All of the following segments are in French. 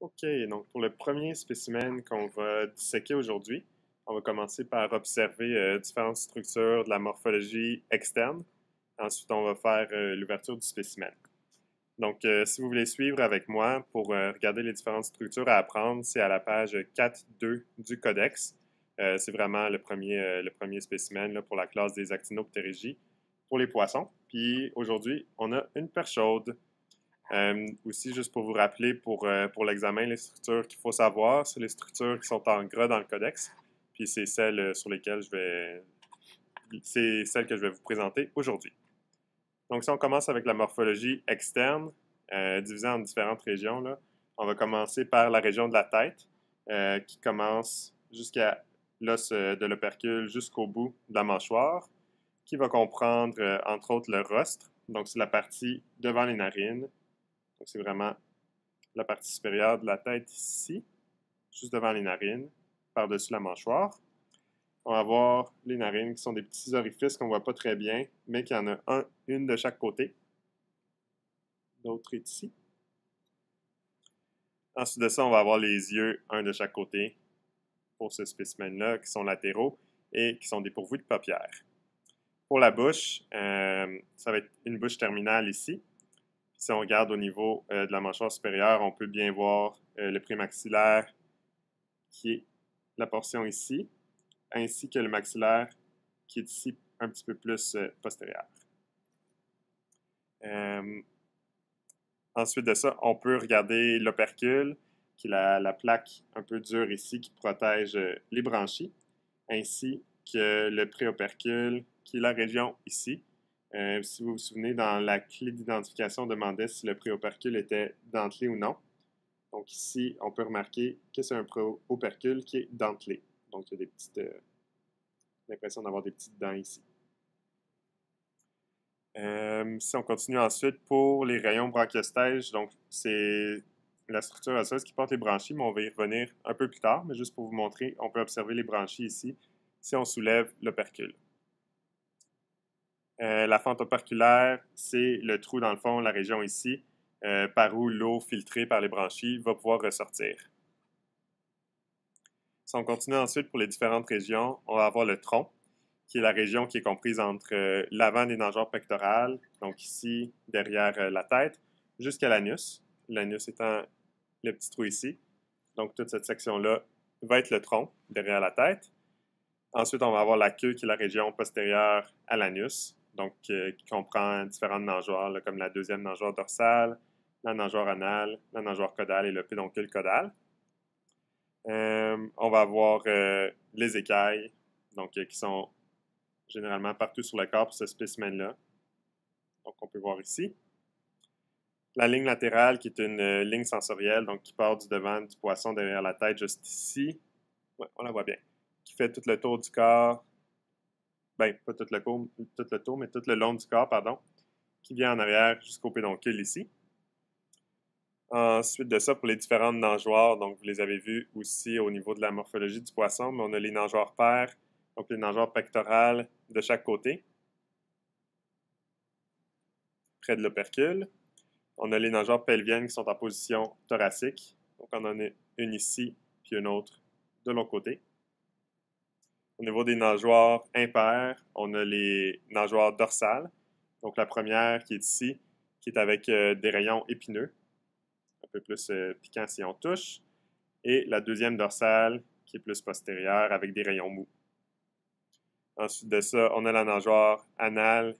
OK, donc pour le premier spécimen qu'on va disséquer aujourd'hui, on va commencer par observer euh, différentes structures de la morphologie externe. Ensuite, on va faire euh, l'ouverture du spécimen. Donc, euh, si vous voulez suivre avec moi pour regarder les différentes structures à apprendre, c'est à la page 4.2 du Codex. c'est vraiment le premier, le spécimen pour la classe des actinoptérigies pour les poissons. Puis aujourd'hui, on a une perche chaude. Euh, aussi, juste pour vous rappeler, euh, pour, l'examen, les structures qu'il faut savoir, c'est les structures qui sont en gras dans le codex, puis c'est celles euh, sur lesquelles je vais... C'est celles que je vais vous présenter aujourd'hui. Donc, si on commence avec la morphologie externe, divisée en différentes régions, là, on va commencer par la région de la tête, qui commence jusqu'à l'os de l'opercule jusqu'au bout de la mâchoire, qui va comprendre, entre autres, le rostre, donc c'est la partie devant les narines, c'est vraiment la partie supérieure de la tête ici, juste devant les narines, par-dessus la mâchoire. On va avoir les narines qui sont des petits orifices qu'on ne voit pas très bien, mais qu'il y en a un, une de chaque côté. L'autre est ici. Ensuite de ça, on va avoir les yeux, un de chaque côté, pour ce spécimen-là, qui sont latéraux et qui sont dépourvus de paupières. Pour la bouche, euh, ça va être une bouche terminale ici, si on regarde au niveau euh, de la mâchoire supérieure, on peut bien voir euh, le prémaxillaire qui est la portion ici, ainsi que le maxillaire qui est ici un petit peu plus euh, postérieur. ensuite de ça, on peut regarder l'opercule, qui est la, la, plaque un peu dure ici qui protège les branchies, ainsi que le préopercule, qui est la région ici, euh, si vous vous souvenez, dans la clé d'identification, on demandait si le préopercule était dentelé ou non. Donc ici, on peut remarquer que c'est un préopercule qui est dentelé. Donc il y a des petites, euh, l'impression d'avoir des petites dents ici. Euh, si on continue ensuite pour les rayons branchiostèges, donc c'est la structure osseuse qui porte les branchies, mais on va y revenir un peu plus tard, mais juste pour vous montrer, on peut observer les branchies ici si on soulève l'opercule. Euh, la fente operculaire, c'est le trou dans le fond, la région ici, euh, par où l'eau filtrée par les branchies va pouvoir ressortir. Si on continue ensuite pour les différentes régions, on va avoir le tronc, qui est la région qui est comprise entre euh, l'avant des nageoires pectorales, donc ici, derrière la tête, jusqu'à l'anus. L'anus étant le petit trou ici. Donc toute cette section-là va être le tronc, derrière la tête. Ensuite, on va avoir la queue, qui est la région postérieure à l'anus, donc euh, qui comprend différentes nageoires, comme la deuxième nageoire dorsale, la nageoire anale, la nageoire caudale et le pédoncule caudal. Euh, on va avoir euh, les écailles, donc qui sont généralement partout sur le corps pour ce spécimen-là. Donc on peut voir ici. La ligne latérale, qui est une ligne sensorielle, donc qui part du devant du poisson derrière la tête, juste ici. Ouais, on la voit bien. Qui fait tout le tour du corps ben, pas tout le, le tour, mais tout le long du corps, pardon, qui vient en arrière jusqu'au pédoncule ici. Ensuite de ça, pour les différentes nageoires, donc vous les avez vues aussi au niveau de la morphologie du poisson, mais on a les nageoires paires, donc les nageoires pectorales de chaque côté, près de l'opercule. On a les nageoires pelviennes qui sont en position thoracique, donc on en a une ici, puis une autre de l'autre côté. Au niveau des nageoires impaires, on a les nageoires dorsales. Donc la première qui est ici, qui est avec euh, des rayons épineux, un peu plus euh, piquant si on touche. Et la deuxième dorsale qui est plus postérieure avec des rayons mous. Ensuite de ça, on a la nageoire anale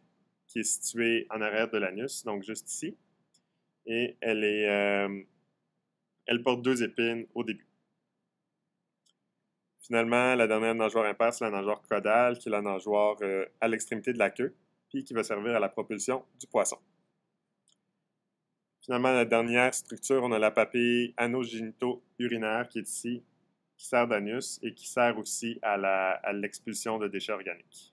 qui est située en arrière de l'anus, donc juste ici. Et elle, est, euh, elle porte deux épines au début. Finalement, la dernière nageoire impasse, c'est la nageoire caudale, qui est la nageoire euh, à l'extrémité de la queue, puis qui va servir à la propulsion du poisson. Finalement, la dernière structure, on a la papille anogénito-urinaire qui est ici, qui sert d'anus et qui sert aussi à l'expulsion de déchets organiques.